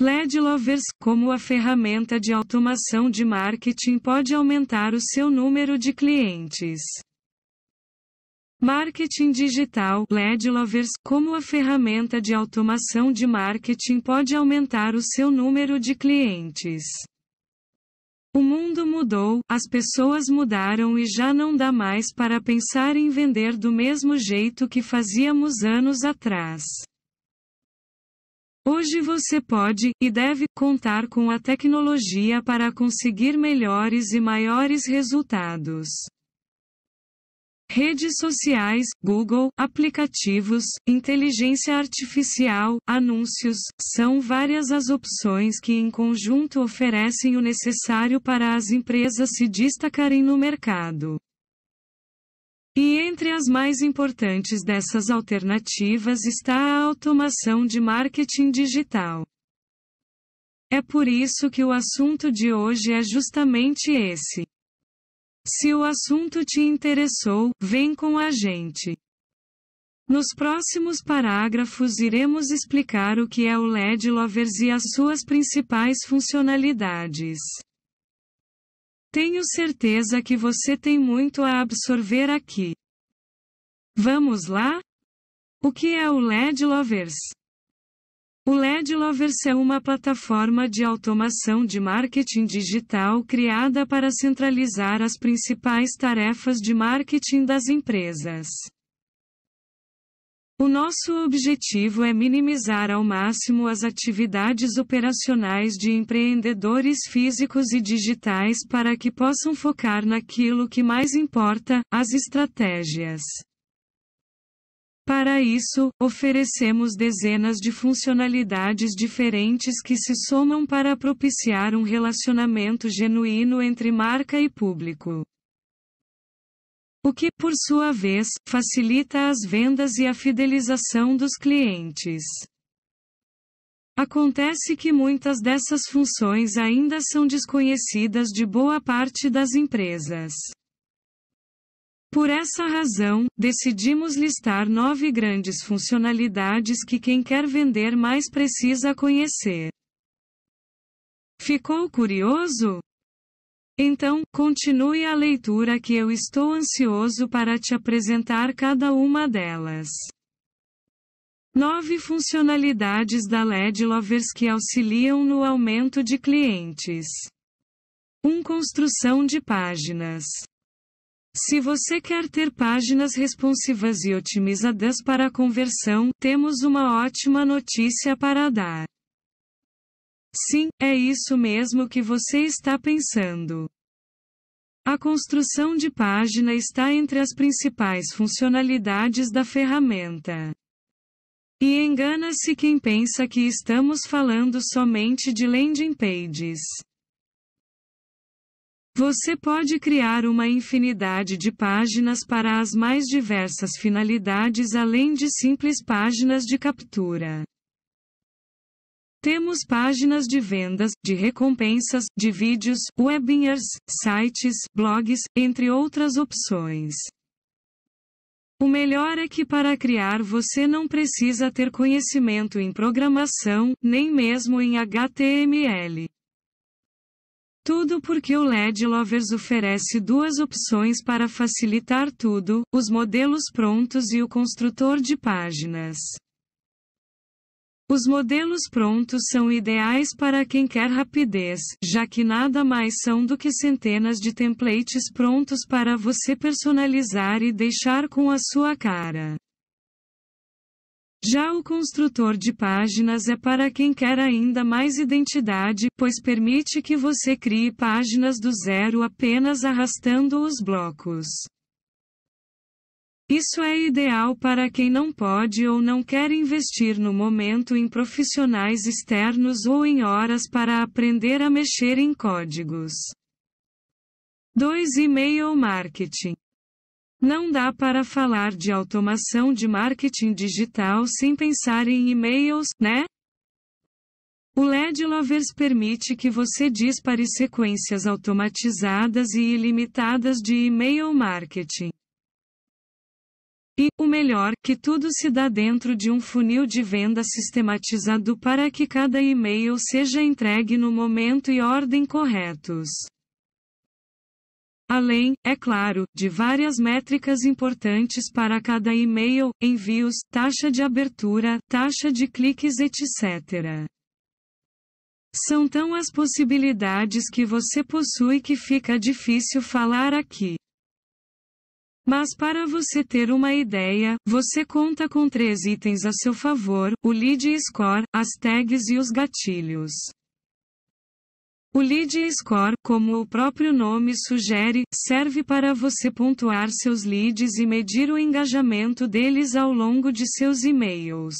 LED Lovers como a ferramenta de automação de marketing pode aumentar o seu número de clientes. Marketing digital LED Lovers como a ferramenta de automação de marketing pode aumentar o seu número de clientes. O mundo mudou, as pessoas mudaram e já não dá mais para pensar em vender do mesmo jeito que fazíamos anos atrás. Hoje você pode e deve contar com a tecnologia para conseguir melhores e maiores resultados. Redes sociais, Google, aplicativos, inteligência artificial, anúncios, são várias as opções que em conjunto oferecem o necessário para as empresas se destacarem no mercado. E entre as mais importantes dessas alternativas está a automação de marketing digital. É por isso que o assunto de hoje é justamente esse. Se o assunto te interessou, vem com a gente. Nos próximos parágrafos iremos explicar o que é o LED Lovers e as suas principais funcionalidades. Tenho certeza que você tem muito a absorver aqui. Vamos lá? O que é o LED Lovers? O LED Lovers é uma plataforma de automação de marketing digital criada para centralizar as principais tarefas de marketing das empresas. O nosso objetivo é minimizar ao máximo as atividades operacionais de empreendedores físicos e digitais para que possam focar naquilo que mais importa, as estratégias. Para isso, oferecemos dezenas de funcionalidades diferentes que se somam para propiciar um relacionamento genuíno entre marca e público o que por sua vez, facilita as vendas e a fidelização dos clientes. Acontece que muitas dessas funções ainda são desconhecidas de boa parte das empresas. Por essa razão, decidimos listar nove grandes funcionalidades que quem quer vender mais precisa conhecer. Ficou curioso? Então, continue a leitura que eu estou ansioso para te apresentar cada uma delas. Nove funcionalidades da LED Lovers que auxiliam no aumento de clientes. 1. Um, construção de páginas. Se você quer ter páginas responsivas e otimizadas para conversão, temos uma ótima notícia para dar. Sim, é isso mesmo que você está pensando. A construção de página está entre as principais funcionalidades da ferramenta. E engana-se quem pensa que estamos falando somente de landing pages. Você pode criar uma infinidade de páginas para as mais diversas finalidades além de simples páginas de captura. Temos páginas de vendas, de recompensas, de vídeos, webinars, sites, blogs, entre outras opções. O melhor é que para criar você não precisa ter conhecimento em programação, nem mesmo em HTML. Tudo porque o LED Lovers oferece duas opções para facilitar tudo: os modelos prontos e o construtor de páginas. Os modelos prontos são ideais para quem quer rapidez, já que nada mais são do que centenas de templates prontos para você personalizar e deixar com a sua cara. Já o construtor de páginas é para quem quer ainda mais identidade, pois permite que você crie páginas do zero apenas arrastando os blocos. Isso é ideal para quem não pode ou não quer investir no momento em profissionais externos ou em horas para aprender a mexer em códigos. 2. E-mail marketing. Não dá para falar de automação de marketing digital sem pensar em e-mails, né? O LED Lovers permite que você dispare sequências automatizadas e ilimitadas de e-mail marketing. E, o melhor, que tudo se dá dentro de um funil de venda sistematizado para que cada e-mail seja entregue no momento e ordem corretos. Além, é claro, de várias métricas importantes para cada e-mail, envios, taxa de abertura, taxa de cliques, etc. São tão as possibilidades que você possui que fica difícil falar aqui. Mas para você ter uma ideia, você conta com três itens a seu favor, o lead score, as tags e os gatilhos. O lead score, como o próprio nome sugere, serve para você pontuar seus leads e medir o engajamento deles ao longo de seus e-mails.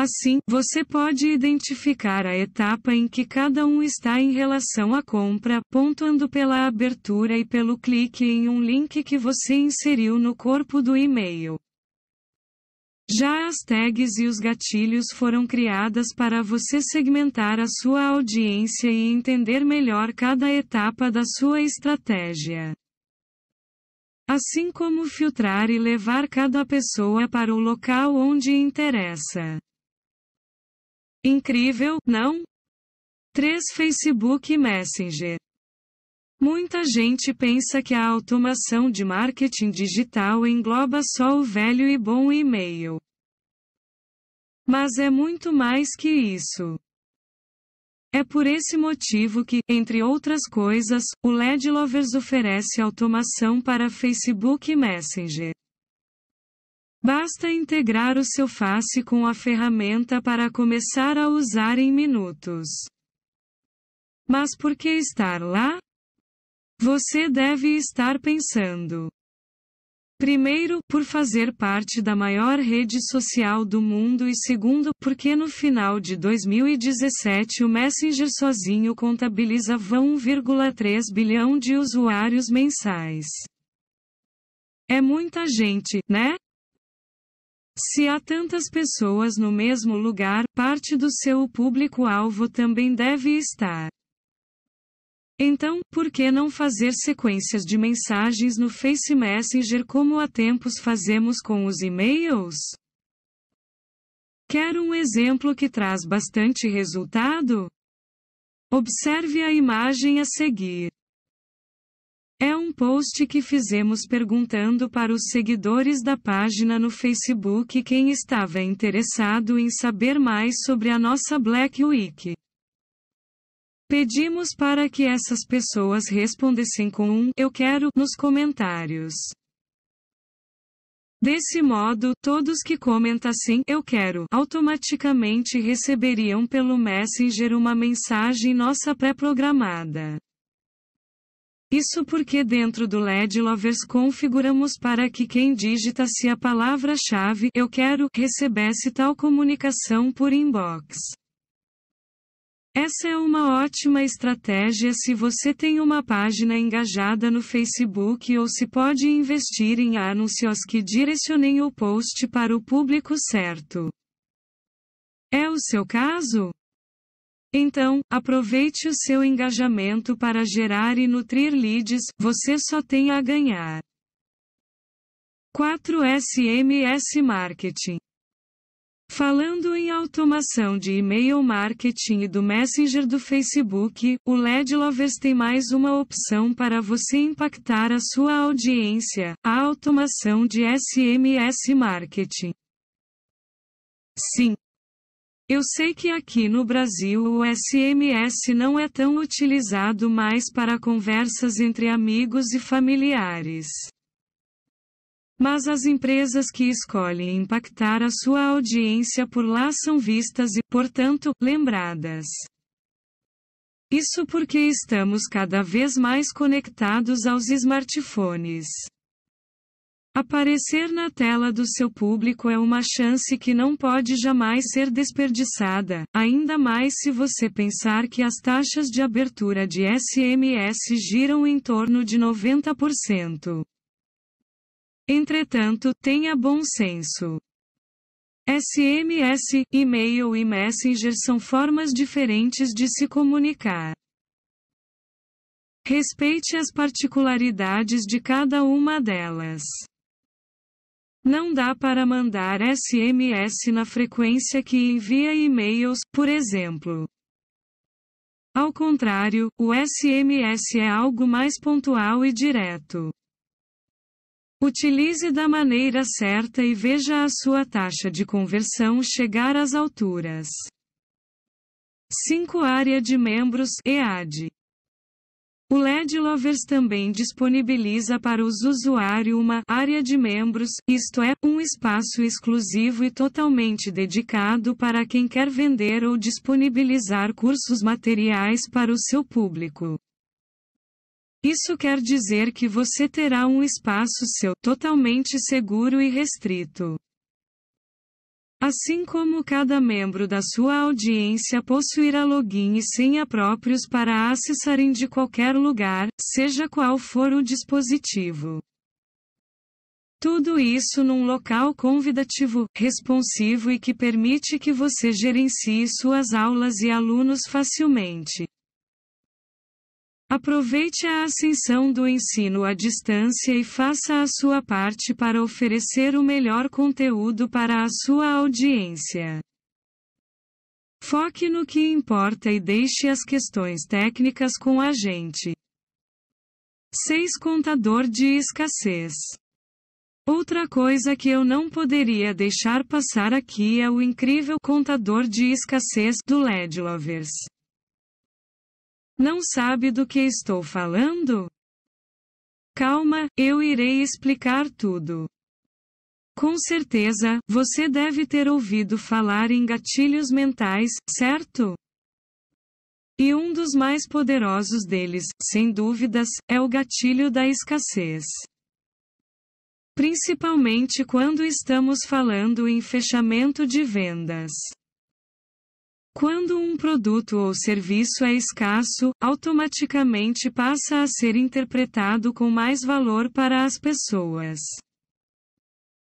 Assim, você pode identificar a etapa em que cada um está em relação à compra, pontuando pela abertura e pelo clique em um link que você inseriu no corpo do e-mail. Já as tags e os gatilhos foram criadas para você segmentar a sua audiência e entender melhor cada etapa da sua estratégia assim como filtrar e levar cada pessoa para o local onde interessa. Incrível, não? 3 Facebook Messenger. Muita gente pensa que a automação de marketing digital engloba só o velho e bom e-mail. Mas é muito mais que isso. É por esse motivo que, entre outras coisas, o LED Lovers oferece automação para Facebook Messenger. Basta integrar o seu Face com a ferramenta para começar a usar em minutos. Mas por que estar lá? Você deve estar pensando. Primeiro, por fazer parte da maior rede social do mundo e segundo, porque no final de 2017 o Messenger sozinho contabilizava 1,3 bilhão de usuários mensais. É muita gente, né? Se há tantas pessoas no mesmo lugar, parte do seu público-alvo também deve estar. Então, por que não fazer sequências de mensagens no Face Messenger como há tempos fazemos com os e-mails? Quer um exemplo que traz bastante resultado? Observe a imagem a seguir. É um post que fizemos perguntando para os seguidores da página no Facebook quem estava interessado em saber mais sobre a nossa Black Week. Pedimos para que essas pessoas respondessem com um eu quero nos comentários. Desse modo, todos que comentassem eu quero automaticamente receberiam pelo Messenger uma mensagem nossa pré-programada. Isso porque dentro do LED Lovers configuramos para que quem digita se a palavra-chave Eu quero recebesse tal comunicação por inbox. Essa é uma ótima estratégia se você tem uma página engajada no Facebook ou se pode investir em anúncios que direcionem o post para o público certo. É o seu caso? Então, aproveite o seu engajamento para gerar e nutrir leads, você só tem a ganhar. 4 SMS Marketing Falando em automação de e-mail marketing e do Messenger do Facebook, o LED Lovers tem mais uma opção para você impactar a sua audiência: a automação de SMS marketing. Sim, eu sei que aqui no Brasil o SMS não é tão utilizado mais para conversas entre amigos e familiares. Mas as empresas que escolhem impactar a sua audiência por lá são vistas e, portanto, lembradas. Isso porque estamos cada vez mais conectados aos smartphones. Aparecer na tela do seu público é uma chance que não pode jamais ser desperdiçada, ainda mais se você pensar que as taxas de abertura de SMS giram em torno de 90%. Entretanto, tenha bom senso. SMS, e-mail e Messenger são formas diferentes de se comunicar. Respeite as particularidades de cada uma delas. Não dá para mandar SMS na frequência que envia e-mails, por exemplo. Ao contrário, o SMS é algo mais pontual e direto. Utilize da maneira certa e veja a sua taxa de conversão chegar às alturas. 5 Área de Membros EAD o LED Lovers também disponibiliza para os usuários uma área de membros, isto é, um espaço exclusivo e totalmente dedicado para quem quer vender ou disponibilizar cursos materiais para o seu público. Isso quer dizer que você terá um espaço seu, totalmente seguro e restrito. Assim como cada membro da sua audiência possuirá login e senha próprios para acessarem de qualquer lugar, seja qual for o dispositivo. Tudo isso num local convidativo, responsivo e que permite que você gerencie suas aulas e alunos facilmente. Aproveite a ascensão do ensino à distância e faça a sua parte para oferecer o melhor conteúdo para a sua audiência. Foque no que importa e deixe as questões técnicas com a gente. 6. Contador de escassez. Outra coisa que eu não poderia deixar passar aqui é o incrível contador de escassez do Ledlovers. Não sabe do que estou falando? Calma, eu irei explicar tudo. Com certeza, você deve ter ouvido falar em gatilhos mentais, certo? E um dos mais poderosos deles, sem dúvidas, é o gatilho da escassez. Principalmente quando estamos falando em fechamento de vendas. Quando um produto ou serviço é escasso, automaticamente passa a ser interpretado com mais valor para as pessoas.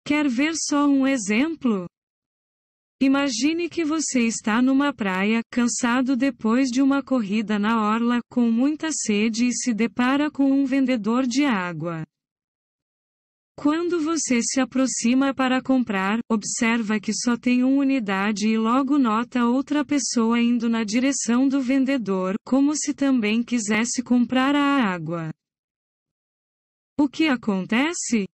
Quer ver só um exemplo? Imagine que você está numa praia, cansado depois de uma corrida na orla, com muita sede e se depara com um vendedor de água. Quando você se aproxima para comprar, observa que só tem uma unidade e logo nota outra pessoa indo na direção do vendedor, como se também quisesse comprar a água. O que acontece?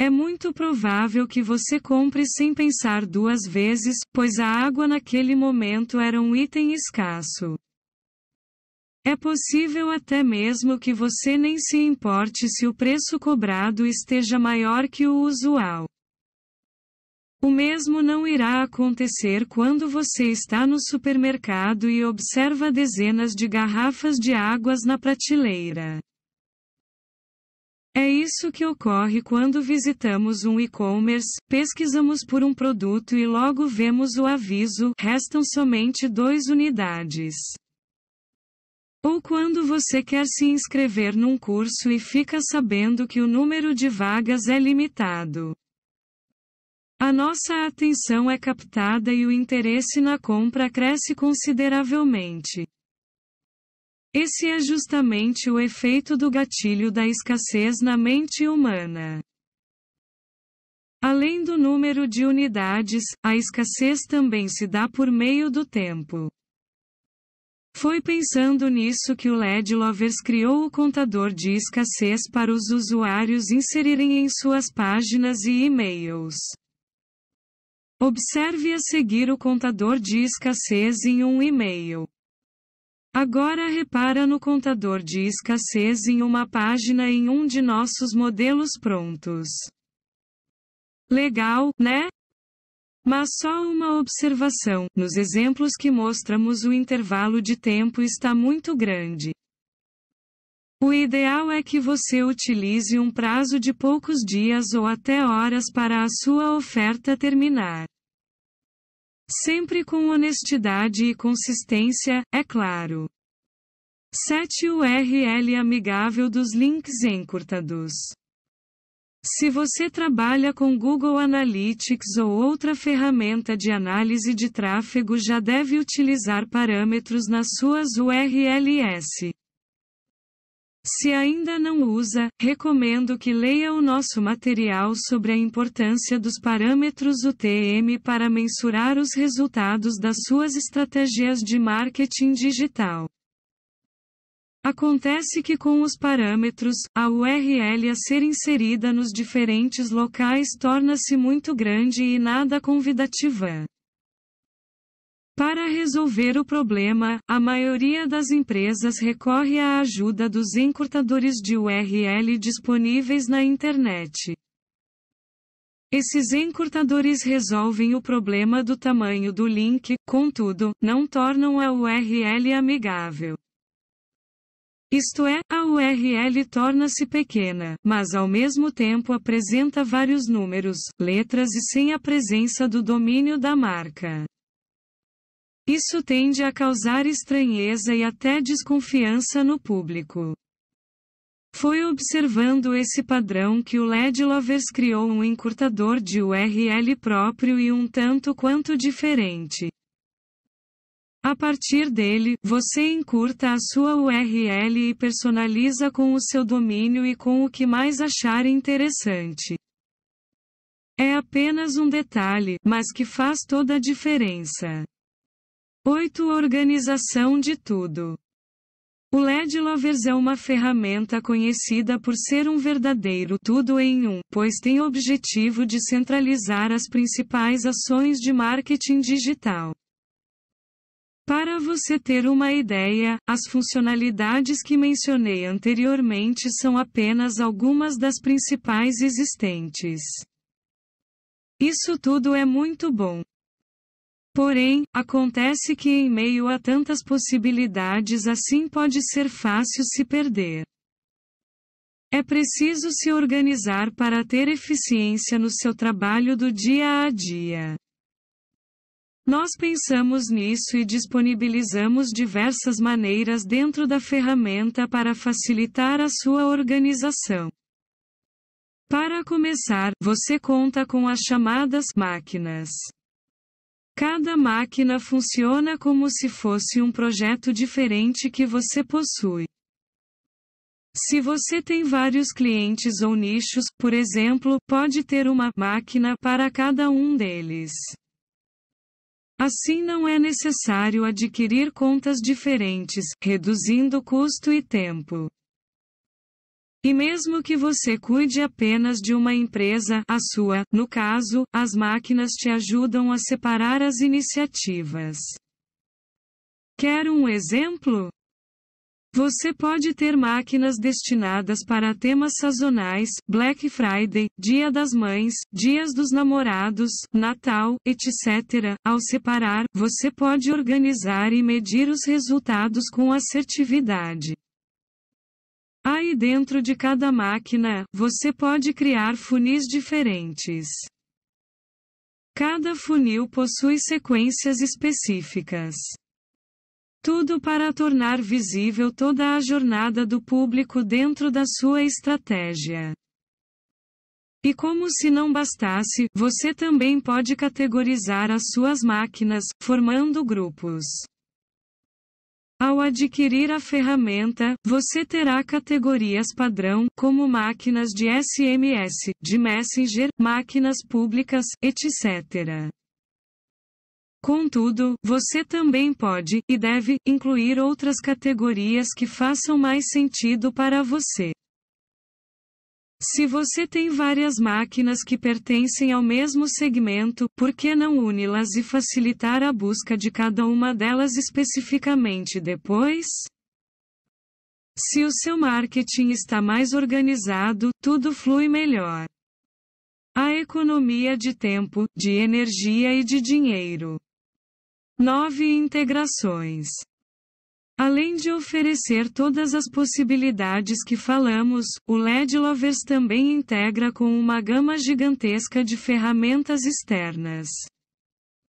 É muito provável que você compre sem pensar duas vezes, pois a água naquele momento era um item escasso. É possível até mesmo que você nem se importe se o preço cobrado esteja maior que o usual. O mesmo não irá acontecer quando você está no supermercado e observa dezenas de garrafas de águas na prateleira. É isso que ocorre quando visitamos um e-commerce, pesquisamos por um produto e logo vemos o aviso: restam somente 2 unidades. Ou quando você quer se inscrever num curso e fica sabendo que o número de vagas é limitado. A nossa atenção é captada e o interesse na compra cresce consideravelmente. Esse é justamente o efeito do gatilho da escassez na mente humana. Além do número de unidades, a escassez também se dá por meio do tempo. Foi pensando nisso que o LED Lovers criou o contador de escassez para os usuários inserirem em suas páginas e e-mails. Observe a seguir o contador de escassez em um e-mail. Agora repara no contador de escassez em uma página em um de nossos modelos prontos. Legal, né? Mas só uma observação: nos exemplos que mostramos, o intervalo de tempo está muito grande. O ideal é que você utilize um prazo de poucos dias ou até horas para a sua oferta terminar. Sempre com honestidade e consistência, é claro. 7 URL amigável dos links encurtados. Se você trabalha com Google Analytics ou outra ferramenta de análise de tráfego, já deve utilizar parâmetros nas suas URLs. Se ainda não usa, recomendo que leia o nosso material sobre a importância dos parâmetros UTM para mensurar os resultados das suas estratégias de marketing digital. Acontece que com os parâmetros, a URL a ser inserida nos diferentes locais torna-se muito grande e nada convidativa. Para resolver o problema, a maioria das empresas recorre à ajuda dos encurtadores de URL disponíveis na internet. Esses encurtadores resolvem o problema do tamanho do link, contudo, não tornam a URL amigável. Isto é, a URL torna-se pequena, mas ao mesmo tempo apresenta vários números, letras e sem a presença do domínio da marca. Isso tende a causar estranheza e até desconfiança no público. Foi observando esse padrão que o LED Lovers criou um encurtador de URL próprio e um tanto quanto diferente. A partir dele, você encurta a sua URL e personaliza com o seu domínio e com o que mais achar interessante. É apenas um detalhe, mas que faz toda a diferença. 8. Organização de tudo. O LED Lovers é uma ferramenta conhecida por ser um verdadeiro tudo em um, pois tem o objetivo de centralizar as principais ações de marketing digital você ter uma ideia, as funcionalidades que mencionei anteriormente são apenas algumas das principais existentes. Isso tudo é muito bom. Porém, acontece que em meio a tantas possibilidades assim pode ser fácil se perder. É preciso se organizar para ter eficiência no seu trabalho do dia a dia. Nós pensamos nisso e disponibilizamos diversas maneiras dentro da ferramenta para facilitar a sua organização. Para começar, você conta com as chamadas máquinas. Cada máquina funciona como se fosse um projeto diferente que você possui. Se você tem vários clientes ou nichos, por exemplo, pode ter uma máquina para cada um deles. Assim não é necessário adquirir contas diferentes, reduzindo custo e tempo. E mesmo que você cuide apenas de uma empresa, a sua, no caso, as máquinas te ajudam a separar as iniciativas. Quer um exemplo? Você pode ter máquinas destinadas para temas sazonais, Black Friday, Dia das Mães, Dias dos Namorados, Natal, etc. Ao separar, você pode organizar e medir os resultados com assertividade. Aí dentro de cada máquina, você pode criar funis diferentes. Cada funil possui sequências específicas. Tudo para tornar visível toda a jornada do público dentro da sua estratégia. E como se não bastasse, você também pode categorizar as suas máquinas, formando grupos. Ao adquirir a ferramenta, você terá categorias padrão, como máquinas de SMS, de Messenger, máquinas públicas, etc. Contudo, você também pode, e deve, incluir outras categorias que façam mais sentido para você. Se você tem várias máquinas que pertencem ao mesmo segmento, por que não uni-las e facilitar a busca de cada uma delas especificamente depois? Se o seu marketing está mais organizado, tudo flui melhor. A economia de tempo, de energia e de dinheiro nove integrações. Além de oferecer todas as possibilidades que falamos, o LED Lovers também integra com uma gama gigantesca de ferramentas externas.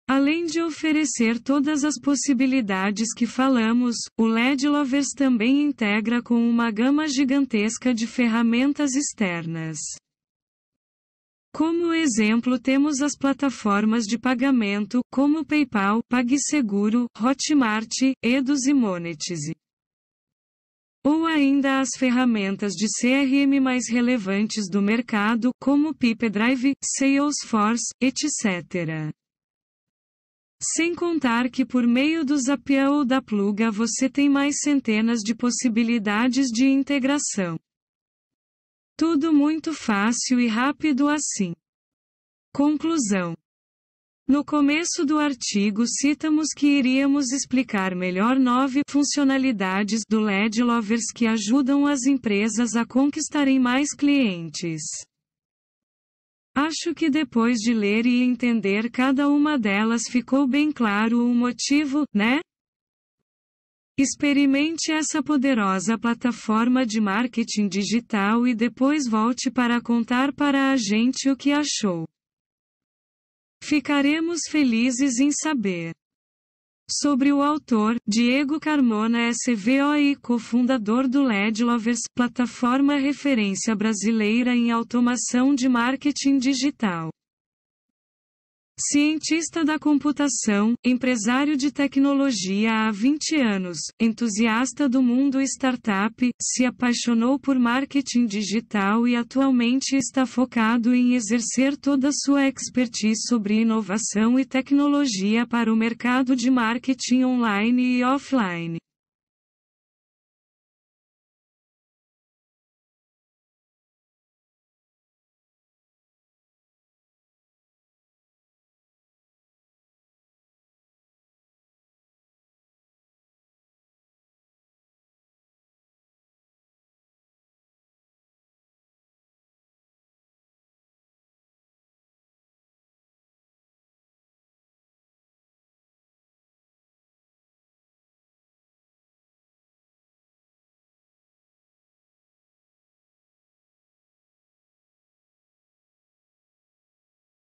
Além de oferecer todas as possibilidades que falamos, o LED Lovers também integra com uma gama gigantesca de ferramentas externas. Como exemplo temos as plataformas de pagamento, como PayPal, PagSeguro, Hotmart, Eduz e Monetize. Ou ainda as ferramentas de CRM mais relevantes do mercado, como Pipedrive, Salesforce, etc. Sem contar que por meio do Zapier ou da Pluga você tem mais centenas de possibilidades de integração. Tudo muito fácil e rápido assim. Conclusão. No começo do artigo citamos que iríamos explicar melhor nove funcionalidades do LED Lovers que ajudam as empresas a conquistarem mais clientes. Acho que depois de ler e entender cada uma delas ficou bem claro o motivo, né? Experimente essa poderosa plataforma de marketing digital e depois volte para contar para a gente o que achou. Ficaremos felizes em saber. Sobre o autor, Diego Carmona é CVO e cofundador do LED Lovers, plataforma referência brasileira em automação de marketing digital. Cientista da computação, empresário de tecnologia há 20 anos, entusiasta do mundo startup, se apaixonou por marketing digital e atualmente está focado em exercer toda sua expertise sobre inovação e tecnologia para o mercado de marketing online e offline.